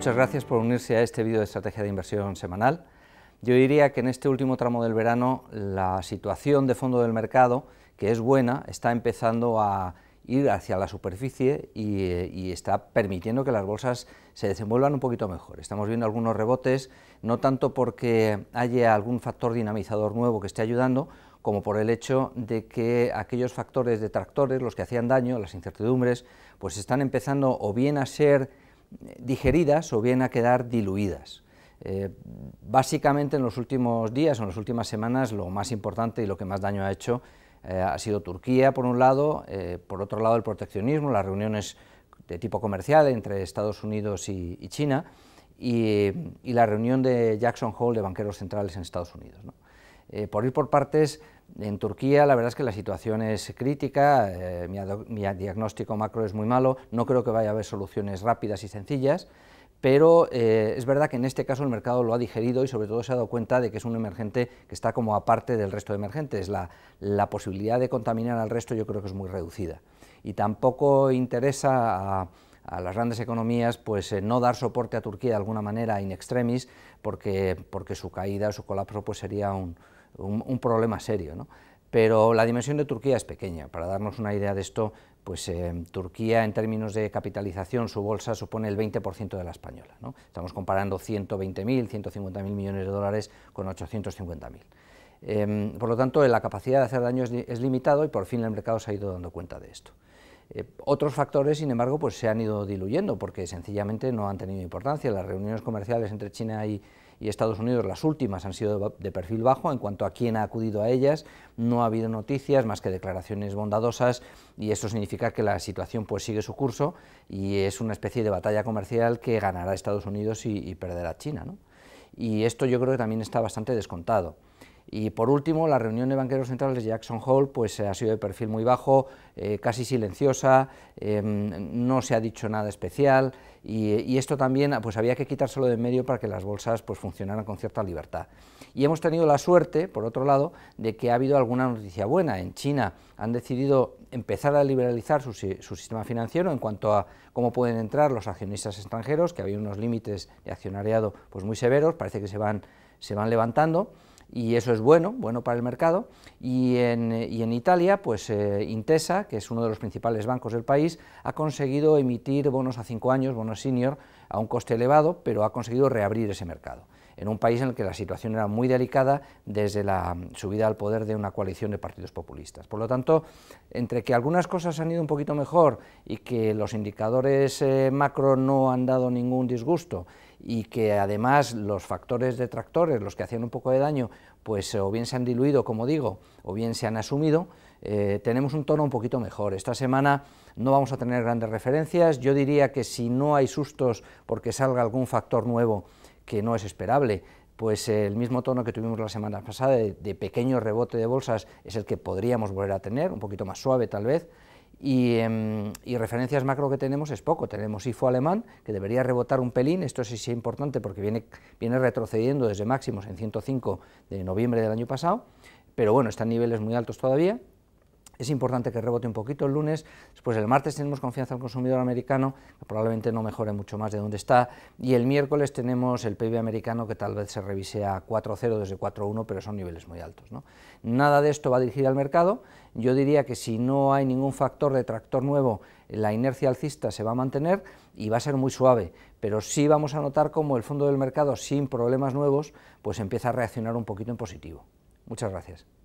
Muchas gracias por unirse a este vídeo de estrategia de inversión semanal. Yo diría que en este último tramo del verano la situación de fondo del mercado, que es buena, está empezando a ir hacia la superficie y, eh, y, está permitiendo que las bolsas se desenvuelvan un poquito mejor. Estamos viendo algunos rebotes, no tanto porque haya algún factor dinamizador nuevo que esté ayudando, como por el hecho de que aquellos factores detractores, los que hacían daño, las incertidumbres, pues están empezando o bien a ser digeridas o bien a quedar diluidas. Eh, básicamente en los últimos días o en las últimas semanas lo más importante y lo que más daño ha hecho eh, ha sido Turquía por un lado, eh, por otro lado el proteccionismo, las reuniones de tipo comercial entre Estados Unidos y, China y, la reunión de Jackson Hole de banqueros centrales en Estados Unidos. Eh, por ir por partes, en Turquía la verdad es que la situación es crítica, eh, mi, diagnóstico macro es muy malo, no creo que vaya a haber soluciones rápidas y sencillas, pero eh, es verdad que en este caso el mercado lo ha digerido y sobre todo se ha dado cuenta de que es un emergente que está como aparte del resto de emergentes. La, la posibilidad de contaminar al resto yo creo que es muy reducida y tampoco interesa a las grandes economías pues no dar soporte a Turquía de alguna manera in extremis porque, porque su caída, su colapso pues, sería un, un, problema serio. ¿no? Pero la dimensión de Turquía es pequeña. Para darnos una idea de esto, pues eh, Turquía en términos de capitalización, su bolsa supone el 20% de la española. ¿no? Estamos comparando 120.000, 150.000 millones de dólares con 850.000. Em, por lo tanto, la capacidad de hacer daño es, es limitado y por fin el mercado se ha ido dando cuenta de esto. Eh, otros factores, sin embargo, pues se han ido diluyendo porque sencillamente no han tenido importancia. Las reuniones comerciales entre China y, Estados Unidos, las últimas, han sido de, perfil bajo en cuanto a quién ha acudido a ellas. No ha habido noticias más que declaraciones bondadosas y eso significa que la situación pues, sigue su curso y es una especie de batalla comercial que ganará Estados Unidos y, perderá China. Y esto yo creo que también está bastante descontado. Y por último, la reunión de banqueros centrales de Jackson Hole pues, eh, ha sido de perfil muy bajo, eh, casi silenciosa, em, no se ha dicho nada especial y, esto también pues, había que quitárselo de en medio para que las bolsas pues, funcionaran con cierta libertad. Y hemos tenido la suerte, por otro lado, de que ha habido alguna noticia buena. En China han decidido empezar a liberalizar su, sistema financiero en cuanto a cómo pueden entrar los accionistas extranjeros, que había unos límites de accionariado pues, muy severos, parece que se van levantando y eso es bueno, bueno para el mercado. Y en, y en Italia, pues eh, Intesa, que es uno de los principales bancos del país, ha conseguido emitir bonos a cinco años, bonos senior, a un coste elevado, pero ha conseguido reabrir ese mercado en un país en el que la situación era muy delicada desde la subida al poder de una coalición de partidos populistas. Por lo tanto, entre que algunas cosas han ido un poquito mejor y que los indicadores eh, macro no han dado ningún disgusto y que además los factores detractores, los que hacían un poco de daño, pues eh, o bien se han diluido, como digo, o bien se han asumido, eh, tenemos un tono un poquito mejor. Esta semana no vamos a tener grandes referencias. Yo diría que si no hay sustos porque salga algún factor nuevo, que no es esperable. Pues el mismo tono que tuvimos la semana pasada de, pequeño rebote de bolsas es el que podríamos volver a tener, un poquito más suave tal vez, y, em, referencias macro que tenemos es poco. Tenemos IFO alemán, que debería rebotar un pelín, esto sí es importante porque viene, viene retrocediendo desde máximos en 105 de noviembre del año pasado, pero bueno, están niveles muy altos todavía es importante que rebote un poquito el lunes, después el martes tenemos confianza al consumidor americano, que probablemente no mejore mucho más de donde está, y el miércoles tenemos el PIB americano que tal vez se revise a 4.0 desde 4.1, pero son niveles muy altos. Nada de esto va a dirigir al mercado, yo diría que si no hay ningún factor de tractor nuevo, la inercia alcista se va a mantener y va a ser muy suave, pero sí vamos a notar como el fondo del mercado, sin problemas nuevos, pues empieza a reaccionar un poquito en positivo. Muchas gracias.